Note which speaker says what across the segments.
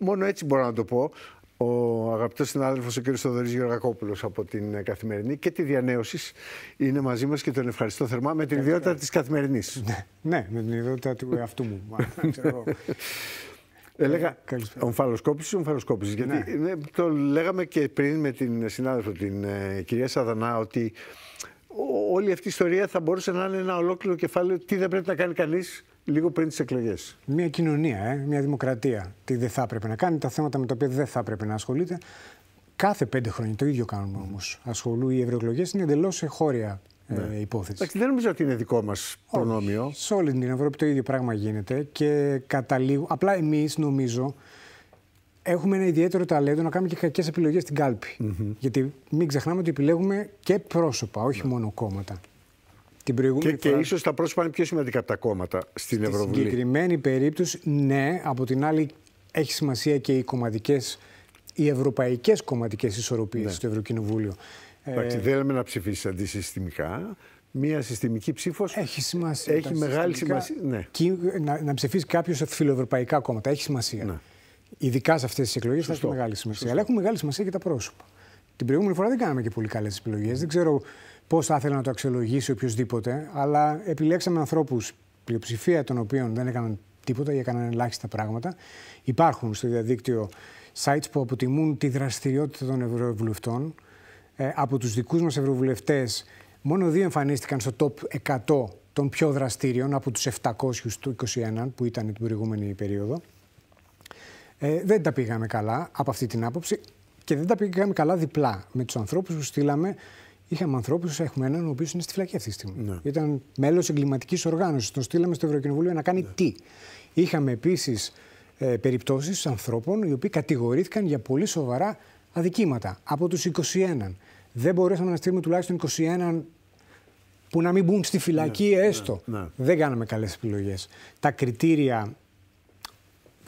Speaker 1: μόνο έτσι μπορώ να το πω, ο αγαπητός συνάδελφος ο κ. Θοδωρής Γεωργακόπουλος από την ε, Καθημερινή και τη Διανέωσης είναι μαζί μας και τον ευχαριστώ θερμά με την ιδιότητα της της
Speaker 2: Καθημερινής. Ναι, ναι, με την ιδιότητα του εαυτού μου. Έλεγα ε,
Speaker 1: ομφαλοσκόπηση, ομφαλοσκόπηση. Γιατί ναι. το λέγαμε και πριν με την συνάδελφο την ε, κυρία Σαδανά ότι όλη αυτή η ιστορία θα μπορούσε να είναι ένα ολόκληρο κεφάλαιο τι δεν πρέπει να κάνει κανείς λίγο πριν τις εκλογές.
Speaker 2: Μια κοινωνία, ε, μια δημοκρατία. Τι δεν θα έπρεπε να κάνει, τα θέματα με τα οποία δεν θα έπρεπε να ασχολείται. Κάθε πέντε χρόνια το ίδιο κάνουμε όμως. Ασχολούν οι ευρωεκλογές, είναι εντελώς εχώρια ε, ναι. υπόθεση. Εντάξει, δεν νομίζω ότι είναι δικό μας προνόμιο. Σε όλη την Ευρώπη το ίδιο πράγμα γίνεται και καταλήγω. Απλά εμείς νομίζω έχουμε ένα ιδιαίτερο ταλέντο να κάνουμε και κακές επιλογές στην κάλπη. Γιατί μην ξεχνάμε ότι επιλέγουμε και πρόσωπα, όχι ναι. μόνο κόμματα. Την προηγούμενη και, φορά...
Speaker 1: ίσως τα πρόσωπα είναι πιο σημαντικά από τα κόμματα στην Ευρωβουλή. Στην
Speaker 2: συγκεκριμένη περίπτωση, ναι. Από την άλλη, έχει σημασία και οι κομματικές, οι ευρωπαϊκές κομματικές ισορροπίες ναι. στο Ευρωκοινοβούλιο. Εντάξει, ε, δεν λέμε να ψηφίσεις αντισυστημικά. Μία συστημική ψήφος έχει, σημασία, έχει μεγάλη σημασία. Ναι. να, να ψηφίσει κάποιος σε φιλοευρωπαϊκά κόμματα έχει σημασία. Ναι. Ειδικά σε αυτές τις εκλογές θα έχει μεγάλη σημασία. Αλλά έχουν μεγάλη σημασία και τα πρόσωπα. Την προηγούμενη φορά δεν κάναμε και πολύ καλές επιλογές. Δεν ξέρω πώς θα ήθελα να το αξιολογήσει οποιοδήποτε, αλλά επιλέξαμε ανθρώπους, πλειοψηφία των οποίων δεν έκαναν τίποτα ή έκαναν ελάχιστα πράγματα. Υπάρχουν στο διαδίκτυο sites που αποτιμούν τη δραστηριότητα των ευρωβουλευτών. Ε, από τους δικούς μας ευρωβουλευτές, μόνο δύο εμφανίστηκαν στο top 100 των πιο δραστήριων από τους 700 του 21 που ήταν την προηγούμενη περίοδο. Ε, δεν τα πήγαμε καλά από αυτή την άποψη. Και δεν τα πήγαμε καλά διπλά με τους ανθρώπους που στείλαμε. Είχαμε ανθρώπους, έχουμε έναν ο οποίος είναι στη φυλακή αυτή τη στιγμή. Ναι. Ήταν μέλος εγκληματικής οργάνωσης. Τον στείλαμε στο Ευρωκοινοβούλιο να κάνει ναι. τι. Είχαμε επίσης ε, περιπτώσεις ανθρώπων οι οποίοι κατηγορήθηκαν για πολύ σοβαρά αδικήματα. Από τους 21. Δεν μπορέσαμε να στείλουμε τουλάχιστον 21 που να μην μπουν στη φυλακή ναι, έστω. Ναι, ναι. Δεν κάναμε καλές επιλογές. Τα κριτήρια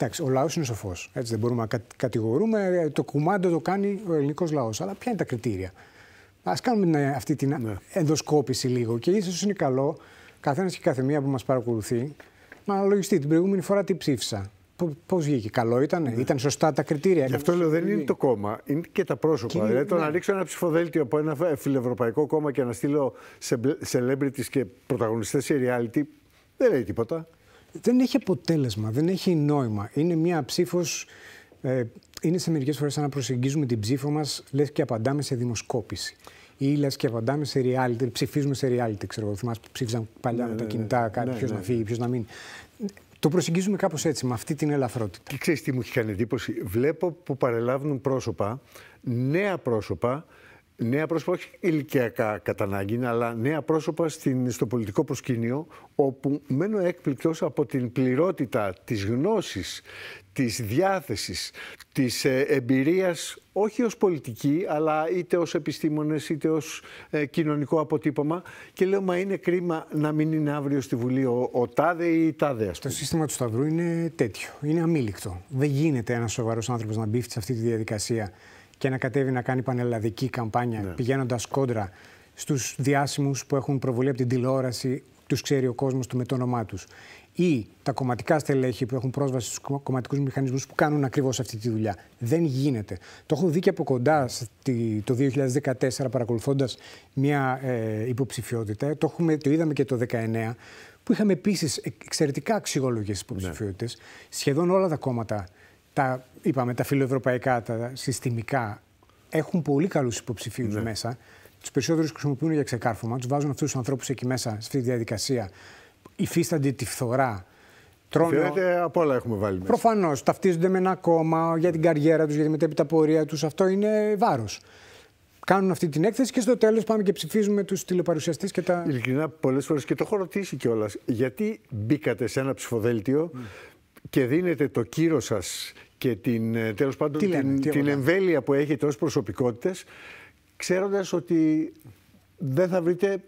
Speaker 2: Εντάξει, ο λαός είναι σοφός. Έτσι δεν μπορούμε να κατηγορούμε. Ε, το κουμάντο το κάνει ο ελληνικός λαός. Αλλά ποια είναι τα κριτήρια. Ας κάνουμε ε, αυτή την ναι. ενδοσκόπηση λίγο και ίσως είναι καλό καθένας και καθεμία που μας παρακολουθεί να αναλογιστεί την προηγούμενη φορά τι ψήφισα. Πώς βγήκε, Καλό ήταν, ναι. ήταν σωστά τα κριτήρια. Γι' αυτό λέω δεν είναι το κόμμα, είναι και τα πρόσωπα. Δηλαδή, το ναι. να
Speaker 1: ρίξω ένα ψηφοδέλτιο από ένα φιλευρωπαϊκό κόμμα και να στείλω σε celebrities και πρωταγωνιστές σε reality δεν λέει τίποτα
Speaker 2: δεν έχει αποτέλεσμα, δεν έχει νόημα. Είναι μια ψήφος. Ε, είναι σε μερικές φορές σαν να προσεγγίζουμε την ψήφο μας, λες και απαντάμε σε δημοσκόπηση. Ή λες και απαντάμε σε reality, ψηφίζουμε σε reality. Ξέρω εγώ, θυμάσαι που ψήφιζαν παλιά ναι, με τα ναι, κινητά, ναι, ναι ποιος ναι, να φύγει, ποιος να μην. Το προσεγγίζουμε κάπως έτσι, με αυτή την ελαφρότητα. Και ξέρεις τι μου έχει
Speaker 1: κάνει εντύπωση. Βλέπω που παρελάβουν πρόσωπα, νέα πρόσωπα, νέα πρόσωπα, όχι ηλικιακά κατά ανάγκη, αλλά νέα πρόσωπα στην, στο πολιτικό προσκήνιο, όπου μένω έκπληκτος από την πληρότητα της γνώσης, της διάθεσης, της ε, εμπειρίας, όχι ως πολιτική, αλλά είτε ως επιστήμονες είτε ως ε, κοινωνικό αποτύπωμα. Και λέω, μα είναι κρίμα να μην είναι αύριο στη Βουλή ο, ο τάδε ή η τάδε, ας
Speaker 2: πούμε. Το σύστημα του Σταυρού είναι τέτοιο, είναι αμήλικτο. Δεν γίνεται ένας σοβαρός άνθρωπος να μπει σε αυτή τη διαδικασία και να κατέβει να κάνει πανελλαδική καμπάνια ναι. πηγαίνοντας κόντρα στους διάσημους που έχουν προβολή από την τηλεόραση, τους ξέρει ο κόσμος του με το όνομά τους. Ή τα κομματικά στελέχη που έχουν πρόσβαση στους κομματικούς μηχανισμούς που κάνουν ακριβώς αυτή τη δουλειά. Δεν γίνεται. Το έχω δει και από κοντά το 2014 παρακολουθώντας μια ε, υποψηφιότητα. Το, είδαμε και το 2019 που είχαμε επίσης εξαιρετικά αξιόλογες υποψηφιότητες. Ναι. Σχεδόν όλα τα κόμματα τα, είπαμε, τα φιλοευρωπαϊκά, τα συστημικά, έχουν πολύ καλούς υποψηφίους ναι. μέσα. Τους περισσότερους χρησιμοποιούν για ξεκάρφωμα, τους βάζουν αυτούς τους ανθρώπους εκεί μέσα, σε αυτή τη διαδικασία. Υφίστανται τη φθορά. Τρώνε...
Speaker 1: από όλα έχουμε βάλει μέσα.
Speaker 2: Προφανώς. Ταυτίζονται με ένα κόμμα για την καριέρα τους, για τη μετέπειτα πορεία τους. Αυτό είναι βάρος. Κάνουν αυτή την έκθεση και στο τέλος πάμε και ψηφίζουμε τους τηλεπαρουσιαστές και τα.
Speaker 1: Ειλικρινά, πολλές φορές και το έχω ρωτήσει κιόλας. Γιατί μπήκατε σε ένα ψηφοδέλτιο και δίνετε το κύρο σας και την, ε, τέλος πάντων, την, την εμβέλεια που έχετε ως προσωπικότητες, ξέροντας ότι δεν θα βρείτε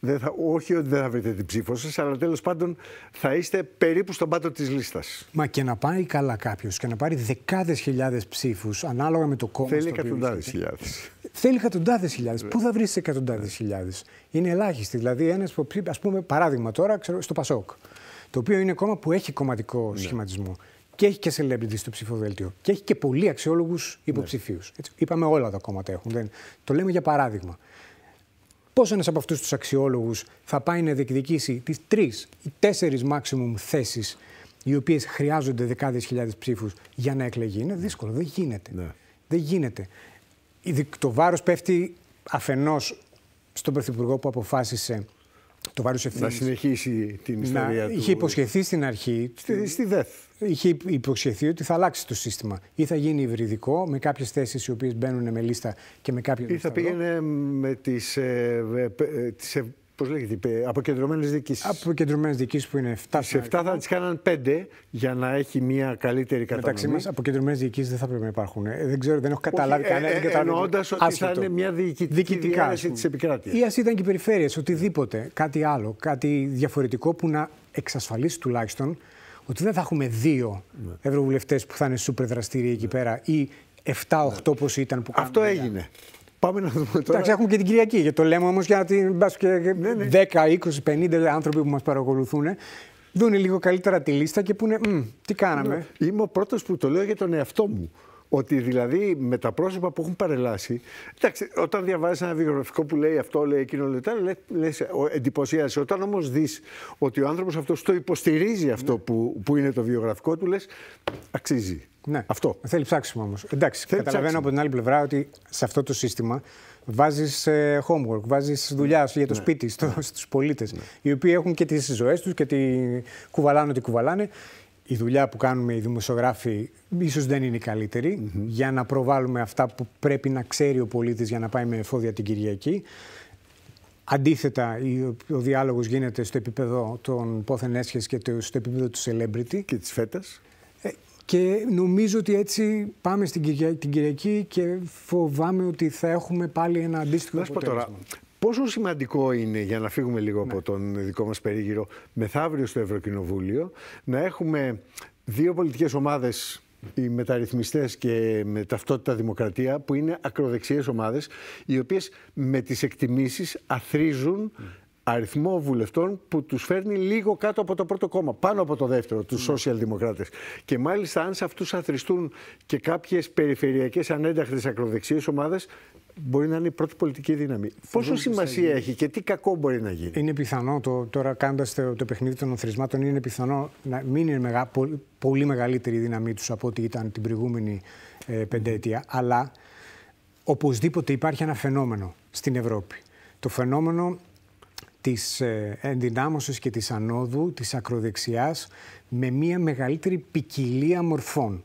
Speaker 1: δεν θα, όχι ότι δεν θα βρείτε την ψήφο σας, αλλά τέλος πάντων θα είστε περίπου στον πάτο της λίστας.
Speaker 2: Μα και να πάει καλά κάποιος και να πάρει δεκάδες χιλιάδες ψήφους, ανάλογα με το κόμμα. Θέλει εκατοντάδε χιλιάδες. Θέλει εκατοντάδες χιλιάδες. Πού θα βρεις εκατοντάδες ναι. χιλιάδες. Είναι ελάχιστη. Δηλαδή, ένας ας πούμε, παράδειγμα τώρα, στο Πασόκ. Το οποίο είναι κόμμα που έχει κομματικό ναι. σχηματισμό. Και έχει και celebrity στο ψηφοδέλτιο. Και έχει και πολύ αξιόλογου υποψηφίου. Ναι. Είπαμε όλα τα κόμματα έχουν. Δεν... Το λέμε για παράδειγμα. Πώς ένας από αυτούς τους αξιόλογους θα πάει να διεκδικήσει τις τρεις ή τέσσερις maximum θέσεις οι οποίες χρειάζονται δεκάδες χιλιάδες ψήφους για να εκλεγεί. Είναι δύσκολο. Δεν γίνεται. Ναι. Δεν γίνεται. Το βάρος πέφτει αφενός στον Πρωθυπουργό που αποφάσισε το βάρος Να
Speaker 1: συνεχίσει
Speaker 2: την ιστορία του. Είχε υποσχεθεί στην αρχή. Στη, στη ΔΕΘ. Είχε υποσχεθεί ότι θα αλλάξει το σύστημα. Ή θα γίνει υβριδικό με κάποιες θέσεις οι οποίες μπαίνουν με λίστα και με κάποιο... Ή θα πήγαινε
Speaker 1: με τις ε, ε, Πώς λέγεται, αποκεντρωμένες διοικήσεις. Αποκεντρωμένες διοικήσεις που είναι 7. Σε 7 θα τις κάναν 5 για να έχει μια καλύτερη κατανομή. Μεταξύ μας,
Speaker 2: αποκεντρωμένες διοικήσεις δεν θα πρέπει να υπάρχουν. Ε, δεν ξέρω, δεν έχω καταλάβει κανένα. Ε, ε Εννοώντας ότι θα είναι μια διοικητική διάθεση της επικράτειας. Ή ας ήταν και οι περιφέρειες, οτιδήποτε, κάτι άλλο, κάτι διαφορετικό που να εξασφαλίσει τουλάχιστον ότι δεν θα έχουμε δύο ναι. ευρωβουλευτές που θα είναι σούπερ δραστήριοι εκεί ναι. πέρα ή 7-8 ναι. όπω ήταν που κάνουμε. Αυτό έγινε. Πάμε να δούμε τώρα. Εντάξει, έχουμε και την Κυριακή, γιατί το λέμε όμως για μπας και ναι, ναι. 10, 20, 50 άνθρωποι που μας παρακολουθούν ε. δουν λίγο καλύτερα τη λίστα και πούνε τι κάναμε. Ναι. Είμαι ο πρώτος που το λέω
Speaker 1: για τον εαυτό μου. Ότι δηλαδή με τα πρόσωπα που έχουν παρελάσει. Εντάξει, όταν διαβάζεις ένα βιογραφικό που λέει αυτό, λέει εκείνο, λέει τα, Όταν όμως δεις ότι ο άνθρωπος αυτός το υποστηρίζει αυτό ναι. που, που είναι το βιογραφικό του, λες αξίζει.
Speaker 2: Ναι. Αυτό. Θέλει ψάξιμο όμως. Εντάξει, Θέλει καταλαβαίνω ψάξιμο. από την άλλη πλευρά ότι σε αυτό το σύστημα βάζεις ε, homework, βάζεις δουλειά ναι. για το ναι. σπίτι, στο, ναι. στους πολίτες, οι οποίοι έχουν και τις ζωές τους και τη κουβαλάνε ό,τι κουβαλάνε. Η δουλειά που κάνουμε οι δημοσιογράφοι ίσως δεν είναι η καλύτερη mm για να προβάλλουμε αυτά που πρέπει να ξέρει ο πολιτή για να πάει με εφόδια την Κυριακή. Αντίθετα, ο διάλογος γίνεται στο επίπεδο των πόθεν έσχεση και στο επίπεδο του celebrity. Και της φέτας. Και νομίζω ότι έτσι πάμε στην Κυριακή, την και φοβάμαι ότι θα έχουμε πάλι ένα αντίστοιχο Να αποτέλεσμα. Τώρα,
Speaker 1: πόσο σημαντικό είναι, για να φύγουμε λίγο από ναι. τον δικό μας περίγυρο, μεθαύριο στο Ευρωκοινοβούλιο, να έχουμε δύο πολιτικές ομάδες οι μεταρρυθμιστές και με ταυτότητα δημοκρατία, που είναι ακροδεξίες ομάδες, οι οποίες με τις εκτιμήσεις αθρίζουν αριθμό βουλευτών που τους φέρνει λίγο κάτω από το πρώτο κόμμα, πάνω από το δεύτερο, τους social ναι. democrats. Και μάλιστα αν σε αυτούς αθρηστούν και κάποιες περιφερειακές ανένταχτες ακροδεξιές ομάδες, μπορεί να είναι η πρώτη πολιτική δύναμη. Πόσο σημασία έχει
Speaker 2: και τι κακό μπορεί να γίνει. Είναι πιθανό, το, τώρα κάνοντας το, το παιχνίδι των οθρισμάτων, είναι πιθανό να μην είναι πολύ, πολύ μεγαλύτερη η δύναμή τους από ό,τι ήταν την προηγούμενη ε, πενταετία. Αλλά οπωσδήποτε υπάρχει ένα φαινόμενο στην Ευρώπη. Το φαινόμενο της ε, ενδυνάμωσης και της ανόδου, της ακροδεξιάς, με μια μεγαλύτερη ποικιλία μορφών.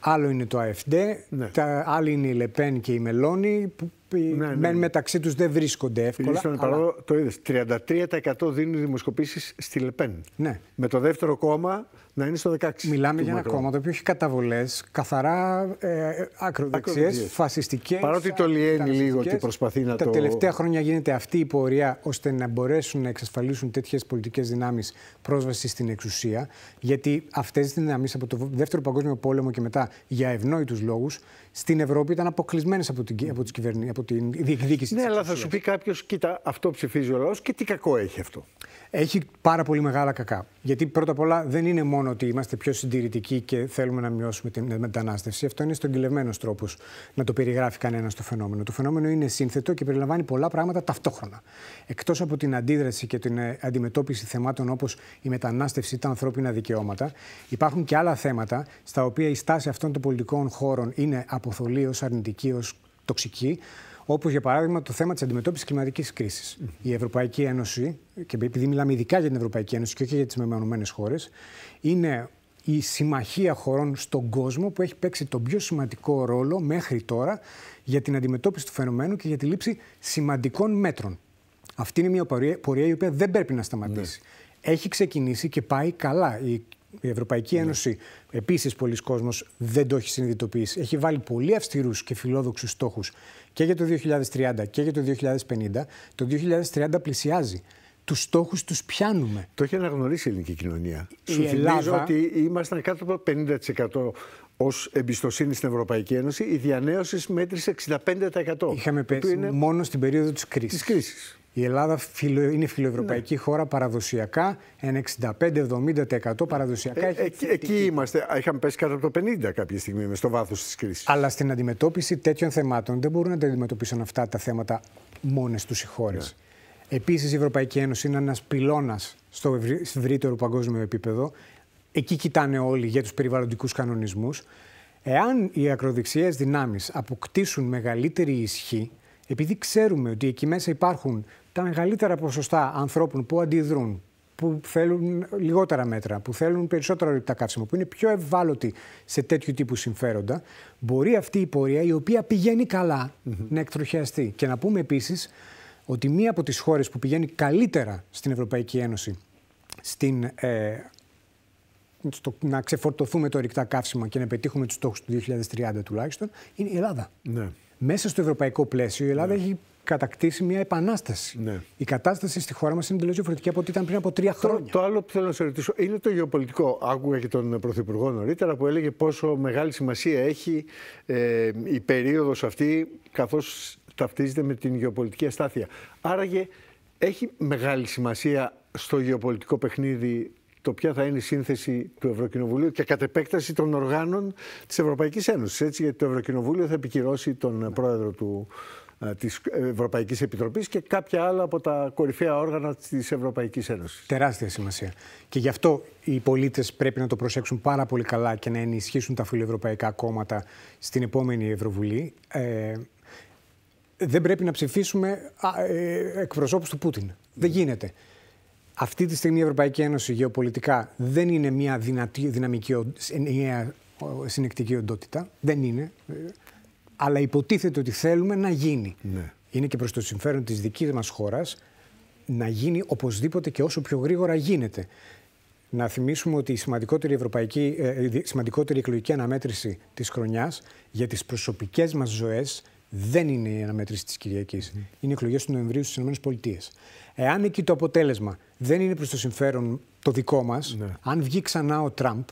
Speaker 2: Άλλο είναι το ΑΕΦΔ, ναι. τα άλλη είναι η Λεπέν και η Μελώνη, που ναι, ναι, ναι, μεταξύ τους δεν βρίσκονται εύκολα. Αλλά... Παρόλο,
Speaker 1: το είδες, 33% δίνουν δημοσκοπήσεις στη
Speaker 2: Λεπέν. Ναι. Με το δεύτερο κόμμα να είναι στο 16. Μιλάμε για ένα κόμμα το οποίο έχει καταβολές καθαρά ε, ακροδεξιές, φασιστικές. Παρότι το λιένει λίγο και προσπαθεί
Speaker 1: να τα το. Τα τελευταία
Speaker 2: χρόνια γίνεται αυτή η πορεία ώστε να μπορέσουν να εξασφαλίσουν τέτοιες πολιτικές δυνάμεις πρόσβαση στην εξουσία. Γιατί αυτές τις δυνάμεις από το Δεύτερο Παγκόσμιο Πόλεμο και μετά για ευνόητους λόγους στην Ευρώπη ήταν αποκλεισμένες από την, από, κυβερνή, από την διεκδίκηση Ναι, της αλλά θα σου πει κάποιος, κοίτα, αυτό ψηφίζει ο λαός και τι κακό έχει αυτό. Έχει πάρα πολύ μεγάλα κακά. Γιατί πρώτα απ' όλα δεν είναι μόνο Λοιπόν ότι είμαστε πιο συντηρητικοί και θέλουμε να μειώσουμε την μετανάστευση. Αυτό είναι στρογγυλευμένος τρόπος να το περιγράφει κανένας το φαινόμενο. Το φαινόμενο είναι σύνθετο και περιλαμβάνει πολλά πράγματα ταυτόχρονα. Εκτός από την αντίδραση και την ε, αντιμετώπιση θεμάτων όπως η μετανάστευση ή τα ανθρώπινα δικαιώματα, υπάρχουν και άλλα θέματα στα οποία η στάση αυτών των πολιτικών χώρων είναι αποθολή ως αρνητική, ως τοξική, Όπως για παράδειγμα το θέμα της αντιμετώπισης κλιματικής κρίσης. Η Ευρωπαϊκή Ένωση, και επειδή μιλάμε ειδικά για την Ευρωπαϊκή Ένωση και όχι για τις μεμονωμένες χώρες, είναι η συμμαχία χωρών στον κόσμο που έχει παίξει τον πιο σημαντικό ρόλο μέχρι τώρα για την αντιμετώπιση του φαινομένου και για τη λήψη σημαντικών μέτρων. Αυτή είναι μια πορεία, η οποία δεν πρέπει να σταματήσει. Ναι. Έχει ξεκινήσει και πάει καλά. Η η Ευρωπαϊκή ναι. Ένωση, επίσης πολλοί κόσμοι δεν το έχει συνειδητοποιήσει. Έχει βάλει πολύ αυστηρούς και φιλόδοξους στόχους και για το 2030 και για το 2050. Το 2030 πλησιάζει. Τους στόχους τους πιάνουμε. Το έχει αναγνωρίσει η ελληνική κοινωνία. Η Σου Ελλάδα...
Speaker 1: ότι ήμασταν κάτω από 50% ως
Speaker 2: εμπιστοσύνη στην Ευρωπαϊκή Ένωση. Η διανέωσης μέτρησε 65%. Είχαμε πέσει μόνο στην περίοδο της κρίσης. Η Ελλάδα φιλο, είναι φιλοευρωπαϊκή ναι. χώρα παραδοσιακά, ένα 65-70% παραδοσιακά. Ε, έχει
Speaker 1: εκεί είμαστε. Είχαμε πέσει κάτω από το 50% κάποια στιγμή, με στο βάθος της κρίσης. Αλλά στην
Speaker 2: αντιμετώπιση τέτοιων θεμάτων δεν μπορούν να τα αντιμετωπίσουν αυτά τα θέματα μόνες τους οι χώρες. Ναι. Επίσης, η Ευρωπαϊκή Ένωση είναι ένας πυλώνας στο ευρύτερο παγκόσμιο επίπεδο. Εκεί κοιτάνε όλοι για τους περιβαλλοντικούς κανονισμούς. Εάν οι ακροδεξιές δυνάμεις αποκτήσουν μεγαλύτερη ισχύ επειδή ξέρουμε ότι εκεί μέσα υπάρχουν τα μεγαλύτερα ποσοστά ανθρώπων που αντιδρούν, που θέλουν λιγότερα μέτρα, που θέλουν περισσότερο ρηπτά καύσιμα, που είναι πιο ευάλωτοι σε τέτοιου τύπου συμφέροντα, μπορεί αυτή η πορεία, η οποία πηγαίνει καλά, να εκτροχιαστεί. Και να πούμε επίσης ότι μία από τις χώρες που πηγαίνει καλύτερα στην Ευρωπαϊκή Ένωση στην, ε, στο, να ξεφορτωθούμε το ρηκτά καύσιμα και να πετύχουμε τους στόχους του 2030 τουλάχιστον, είναι η Ελλάδα. Ναι. Μέσα στο ευρωπαϊκό πλαίσιο η Ελλάδα ναι. έχει κατακτήσει μια επανάσταση. Ναι. Η κατάσταση στη χώρα μας είναι εντελώς διαφορετική από ό,τι ήταν πριν από τρία χρόνια.
Speaker 1: Το, άλλο που θέλω να σε ρωτήσω είναι το γεωπολιτικό. Άκουγα και τον Πρωθυπουργό νωρίτερα που έλεγε πόσο μεγάλη σημασία έχει ε, η περίοδος αυτή, καθώς ταυτίζεται με την γεωπολιτική αστάθεια. Άραγε έχει μεγάλη σημασία στο γεωπολιτικό παιχνίδι το ποια θα είναι η σύνθεση του Ευρωκοινοβουλίου και κατ' επέκταση των οργάνων της Ευρωπαϊκής Ένωσης. Έτσι, γιατί το Ευρωκοινοβούλιο θα επικυρώσει τον πρόεδρο του, ε, της
Speaker 2: Ευρωπαϊκής Επιτροπής και κάποια άλλα από τα κορυφαία όργανα της Ευρωπαϊκής Ένωσης. Τεράστια σημασία. Και γι' αυτό οι πολίτες πρέπει να το προσέξουν πάρα πολύ καλά και να ενισχύσουν τα φιλοευρωπαϊκά κόμματα στην επόμενη Ευρωβουλή. Ε, δεν πρέπει να ψηφίσουμε ε, του Πούτιν. Δεν γίνεται. Αυτή τη στιγμή η Ευρωπαϊκή Ένωση γεωπολιτικά δεν είναι μια δυνατή, δυναμική, συνεκτική οντότητα. Δεν είναι. Αλλά υποτίθεται ότι θέλουμε να γίνει. Ναι. Είναι και προς το συμφέρον της δικής μας χώρας να γίνει οπωσδήποτε και όσο πιο γρήγορα γίνεται. Να θυμίσουμε ότι η σημαντικότερη, ευρωπαϊκή, ε, σημαντικότερη εκλογική αναμέτρηση της χρονιάς για τις προσωπικές μας ζωές δεν είναι η αναμέτρηση της Κυριακής. Mm. Είναι οι εκλογέ του Νοεμβρίου στις ΗΠΑ. Εάν εκεί το αποτέλεσμα δεν είναι προς το συμφέρον το δικό μας, ναι. αν βγει ξανά ο Τραμπ,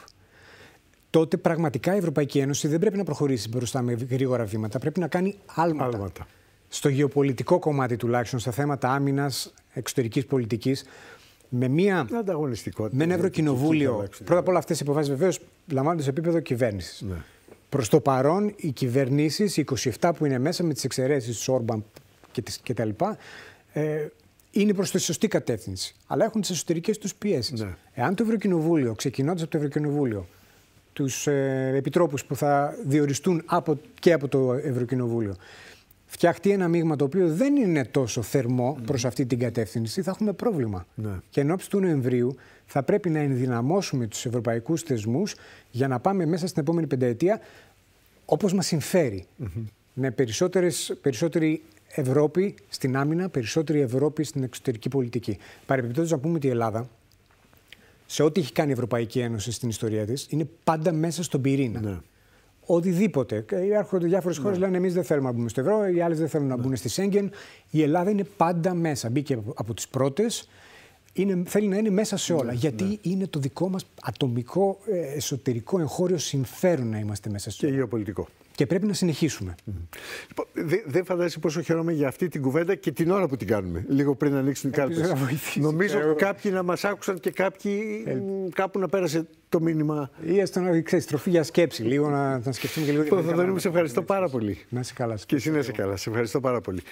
Speaker 2: τότε πραγματικά η Ευρωπαϊκή Ένωση δεν πρέπει να προχωρήσει μπροστά με γρήγορα βήματα. Πρέπει να κάνει άλματα. Στο γεωπολιτικό κομμάτι τουλάχιστον, στα θέματα άμυνας, εξωτερικής πολιτικής, με μια. Με ένα ναι, ευρωκοινοβούλιο. Ναι, Πρώτα απ' όλα αυτές οι αποφάσεις βεβαίως λαμβάνονται σε επίπεδο κυβέρνησης. Προς το παρόν, οι κυβερνήσεις, οι 27 που είναι μέσα, με τις εξαιρέσεις της Όρμπαν κτλ., ε, είναι προς τη σωστή κατεύθυνση. Αλλά έχουν τις εσωτερικές τους πιέσεις. Ναι. Εάν το Ευρωκοινοβούλιο, ξεκινώντας από το Ευρωκοινοβούλιο, τους ε, επιτρόπους που θα διοριστούν από, και από το Ευρωκοινοβούλιο, φτιαχτεί ένα μείγμα το οποίο δεν είναι τόσο θερμό mm. προς αυτή την κατεύθυνση, θα έχουμε πρόβλημα. Ναι. Και εν του Νοεμβρίου θα πρέπει να ενδυναμώσουμε τους ευρωπαϊκούς θεσμούς για να πάμε μέσα στην επόμενη πενταετία όπως μας συμφέρει. Mm -hmm. Με περισσότερες, περισσότερη Ευρώπη στην άμυνα, περισσότερη Ευρώπη στην εξωτερική πολιτική. Παρεπιπτόντως να πούμε ότι η Ελλάδα, σε ό,τι έχει κάνει η Ευρωπαϊκή Ένωση στην ιστορία της, είναι πάντα μέσα στον πυρήνα. Ναι οτιδήποτε. Έρχονται διάφορες χώρες ναι. λένε: Εμείς δεν θέλουμε να μπούμε στο ευρώ, οι άλλες δεν θέλουν να ναι. μπουν στη Σέγγεν. Η Ελλάδα είναι πάντα μέσα. Μπήκε από τις πρώτες. Είναι, θέλει να είναι μέσα σε όλα. Ναι, γιατί είναι το δικό μας ατομικό ε, εσωτερικό εγχώριο συμφέρον να είμαστε μέσα σε όλα. Και γεωπολιτικό. Και πρέπει να συνεχίσουμε. Λοιπόν, δεν δε φαντάζεσαι πόσο χαίρομαι για αυτή την
Speaker 1: κουβέντα και την ώρα που την κάνουμε, λίγο πριν να ανοίξουν οι κάρτε. Νομίζω κάποιοι να μας άκουσαν και
Speaker 2: κάποιοι κάπου να πέρασε το μήνυμα. Ή έστω να έχει τροφή για σκέψη, λίγο να, να σκεφτούμε και λίγο. Θα σε
Speaker 1: ευχαριστώ πάρα πολύ. Να είσαι καλά. Και εσύ να είσαι καλά. Σε ευχαριστώ πάρα πολύ.